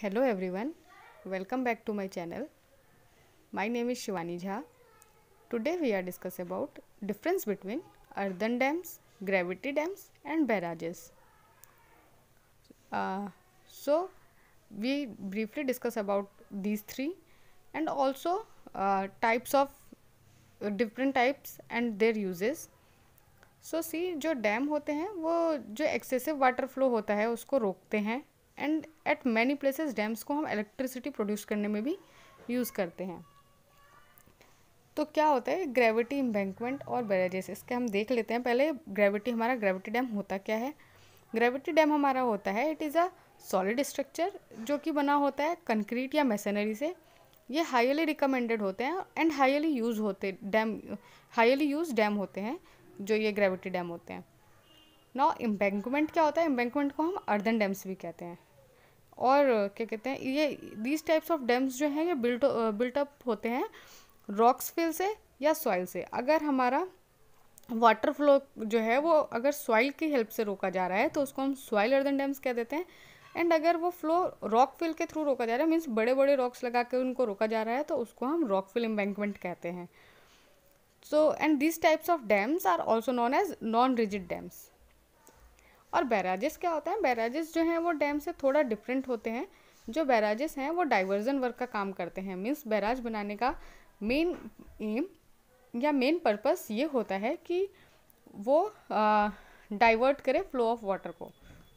Hello everyone welcome back to my channel my name is Shivani Jha today we are discuss about difference between earthen dams gravity dams and barrages so we briefly discuss about these three and also types of different types and their uses so see जो dam होते हैं वो जो excessive water flow होता है उसको रोकते हैं and at many places dams को हम इलेक्ट्रिसिटी प्रोड्यूस करने में भी यूज़ करते हैं तो क्या होता है ग्रेविटी इम्बैंकमेंट और बैरेजेस इसके हम देख लेते हैं पहले ग्रेविटी हमारा ग्रेविटी डैम होता क्या है ग्रेविटी डैम हमारा होता है it is a solid structure जो कि बना होता है कंक्रीट या मैसनरी से ये हाईली रिकमेंडेड होते हैं एंड हाईली यूज होते डैम हाईली यूज डैम होते हैं जो ये ग्रेविटी डैम होते हैं ना इम्बेंकमेंट क्या होता है इम्बैंकमेंट को हम अर्दन डैम्स भी कहते हैं और क्या कहते हैं ये दीज टाइप्स ऑफ डैम्स जो हैं ये बिल्ट बिल्ट अप होते हैं रॉक्स फिल से या सॉइल से अगर हमारा वाटर फ्लो जो है वो अगर सॉइल की हेल्प से रोका जा रहा है तो उसको हम सॉइल अर्दन डैम्स कह देते हैं एंड अगर वो फ्लो रॉक फिल के थ्रू रोका जा रहा है मीन्स बड़े बड़े रॉक्स लगा कर उनको रोका जा रहा है तो उसको हम रॉक फिल एम्बैंकमेंट कहते हैं so and this types of dams are also known as non rigid dams और बैराजेस क्या होता है बैराजेस जो हैं वो डैम से थोड़ा डिफरेंट होते हैं जो बैराजेस हैं वो डाइवर्जन वर्क का काम करते हैं मीन्स बैराज बनाने का मेन एम या मेन पर्पस ये होता है कि वो डाइवर्ट करे फ्लो ऑफ वाटर को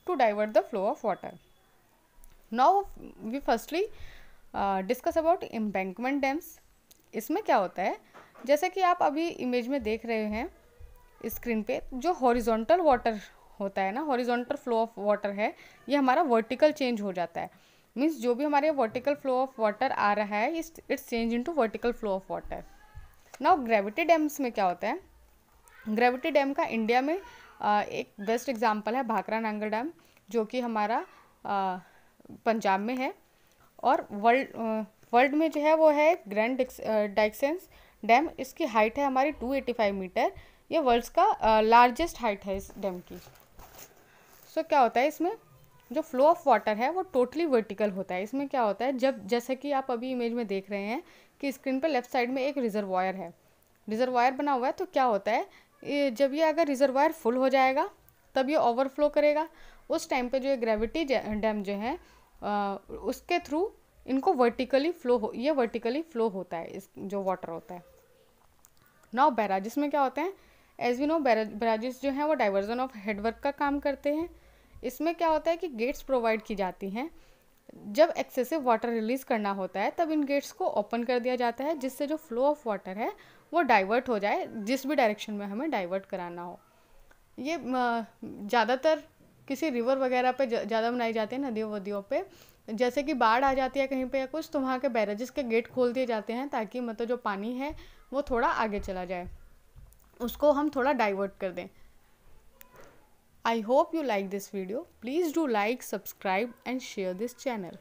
to divert the flow of water now we firstly discuss about embankment dams इसमें क्या होता है जैसे कि आप अभी इमेज में देख रहे हैं स्क्रीन पे जो हॉरिजॉन्टल वाटर होता है ना हॉरिजॉन्टल फ्लो ऑफ वाटर है ये हमारा वर्टिकल चेंज हो जाता है मीन्स जो भी हमारे वर्टिकल फ्लो ऑफ वाटर आ रहा है it's change into vertical flow of water ना ग्रेविटी डैम्स में क्या होता है ग्रेविटी डैम का इंडिया में आ, एक बेस्ट एग्जाम्पल है भाकरा नांगल डैम जो कि हमारा आ, पंजाब में है और वर्ल्ड वर्ल्ड में जो है वो है ग्रैंड डाइक्सेंस डैम इसकी हाइट है हमारी 285 मीटर ये वर्ल्ड्स का लार्जेस्ट हाइट है इस डैम की तो क्या होता है इसमें जो फ्लो ऑफ वाटर है वो टोटली वर्टिकल होता है इसमें क्या होता है जब जैसे कि आप अभी इमेज में देख रहे हैं कि स्क्रीन पर लेफ्ट साइड में एक रिजर्वायर है रिजर्वायर बना हुआ है तो क्या होता है जब ये अगर रिजर्वायर फुल हो जाएगा तब ये ओवरफ्लो करेगा उस टाइम पे जो ये ग्रेविटी डैम जो है आ, उसके थ्रू इनको वर्टिकली फ्लो हो ये वर्टिकली फ्लो होता है इस जो वाटर होता है नाउ बैराजिस में क्या होता है एज वी नो बैराजिस जो है वो डाइवर्जन ऑफ हेडवर्क का काम करते हैं इसमें क्या होता है कि गेट्स प्रोवाइड की जाती हैं जब एक्सेसिव वाटर रिलीज़ करना होता है तब इन गेट्स को ओपन कर दिया जाता है जिससे जो फ्लो ऑफ वाटर है वो डाइवर्ट हो जाए जिस भी डायरेक्शन में हमें डाइवर्ट कराना हो ये ज़्यादातर किसी रिवर वगैरह पे ज़्यादा बनाई जाती है नदियों वदियों पे जैसे कि बाढ़ आ जाती है कहीं पे या कुछ तो वहाँ के बैरेजेस के गेट खोल दिए जाते हैं ताकि मतलब जो पानी है वो थोड़ा आगे चला जाए उसको हम थोड़ा डाइवर्ट कर दें I hope you like this video. Please do like, subscribe and share this channel.